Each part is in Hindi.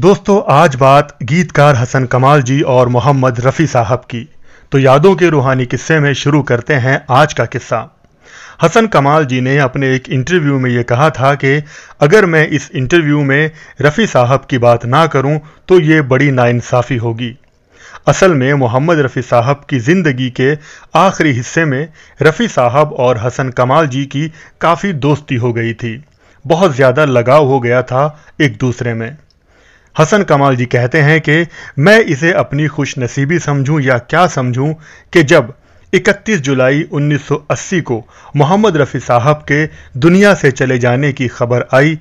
दोस्तों आज बात गीतकार हसन कमाल जी और मोहम्मद रफ़ी साहब की तो यादों के रूहानी किस्से में शुरू करते हैं आज का किस्सा हसन कमाल जी ने अपने एक इंटरव्यू में ये कहा था कि अगर मैं इस इंटरव्यू में रफ़ी साहब की बात ना करूं तो ये बड़ी नाइंसाफ़ी होगी असल में मोहम्मद रफ़ी साहब की ज़िंदगी के आखिरी हिस्से में रफ़ी साहब और हसन कमाल जी की काफ़ी दोस्ती हो गई थी बहुत ज़्यादा लगाव हो गया था एक दूसरे में हसन कमाल जी कहते हैं कि मैं इसे अपनी खुशनसीबी समझूं या क्या समझूं कि जब 31 जुलाई 1980 को मोहम्मद रफ़ी साहब के दुनिया से चले जाने की खबर आई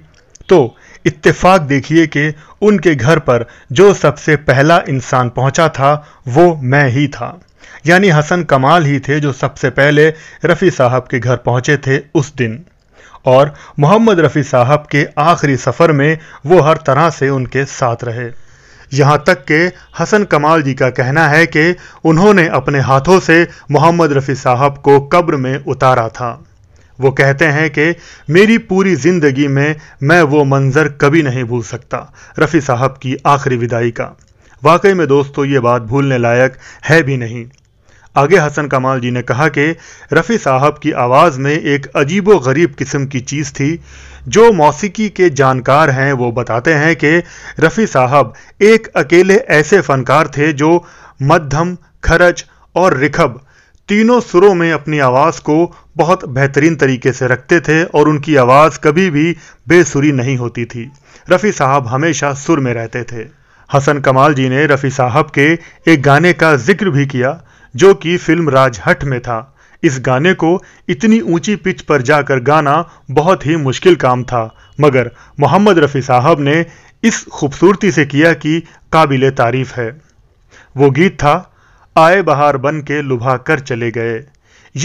तो इत्तेफाक देखिए कि उनके घर पर जो सबसे पहला इंसान पहुंचा था वो मैं ही था यानी हसन कमाल ही थे जो सबसे पहले रफ़ी साहब के घर पहुंचे थे उस दिन और मोहम्मद रफ़ी साहब के आखिरी सफ़र में वो हर तरह से उनके साथ रहे यहाँ तक के हसन कमाल जी का कहना है कि उन्होंने अपने हाथों से मोहम्मद रफ़ी साहब को कब्र में उतारा था वो कहते हैं कि मेरी पूरी ज़िंदगी में मैं वो मंज़र कभी नहीं भूल सकता रफ़ी साहब की आखिरी विदाई का वाकई में दोस्तों ये बात भूलने लायक है भी नहीं आगे हसन कमाल जी ने कहा कि रफ़ी साहब की आवाज़ में एक अजीब व गरीब किस्म की चीज़ थी जो मौसीकी के जानकार हैं वो बताते हैं कि रफ़ी साहब एक अकेले ऐसे फ़नकार थे जो मध्यम खरच और रिखब तीनों सुरों में अपनी आवाज़ को बहुत बेहतरीन तरीके से रखते थे और उनकी आवाज़ कभी भी बेसुरी नहीं होती थी रफ़ी साहब हमेशा सुर में रहते थे हसन कमाल जी ने रफ़ी साहब के एक गाने का जिक्र भी किया जो कि फिल्म राजहट में था इस गाने को इतनी ऊंची पिच पर जाकर गाना बहुत ही मुश्किल काम था मगर मोहम्मद रफ़ी साहब ने इस खूबसूरती से किया कि काबिल तारीफ है वो गीत था आए बहार बन के लुभा कर चले गए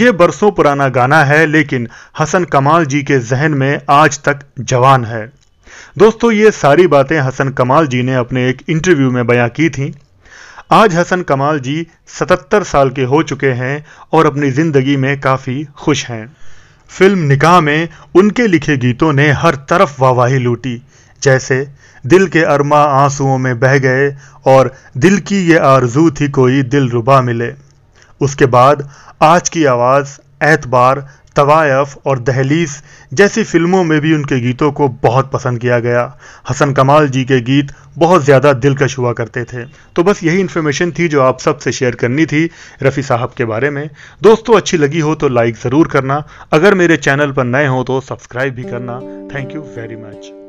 ये बरसों पुराना गाना है लेकिन हसन कमाल जी के जहन में आज तक जवान है दोस्तों ये सारी बातें हसन कमाल जी ने अपने एक इंटरव्यू में बयां की थीं आज हसन कमाल जी 77 साल के हो चुके हैं और अपनी ज़िंदगी में काफ़ी खुश हैं फिल्म निकाह में उनके लिखे गीतों ने हर तरफ वाहवाही लूटी जैसे दिल के अरमा आंसुओं में बह गए और दिल की ये आरजू थी कोई दिल रुबा मिले उसके बाद आज की आवाज़ एतबार तवायफ़ और दहलीस जैसी फिल्मों में भी उनके गीतों को बहुत पसंद किया गया हसन कमाल जी के गीत बहुत ज़्यादा दिलकश हुआ करते थे तो बस यही इन्फॉर्मेशन थी जो आप सबसे शेयर करनी थी रफ़ी साहब के बारे में दोस्तों अच्छी लगी हो तो लाइक ज़रूर करना अगर मेरे चैनल पर नए हो तो सब्सक्राइब भी करना थैंक यू वेरी मच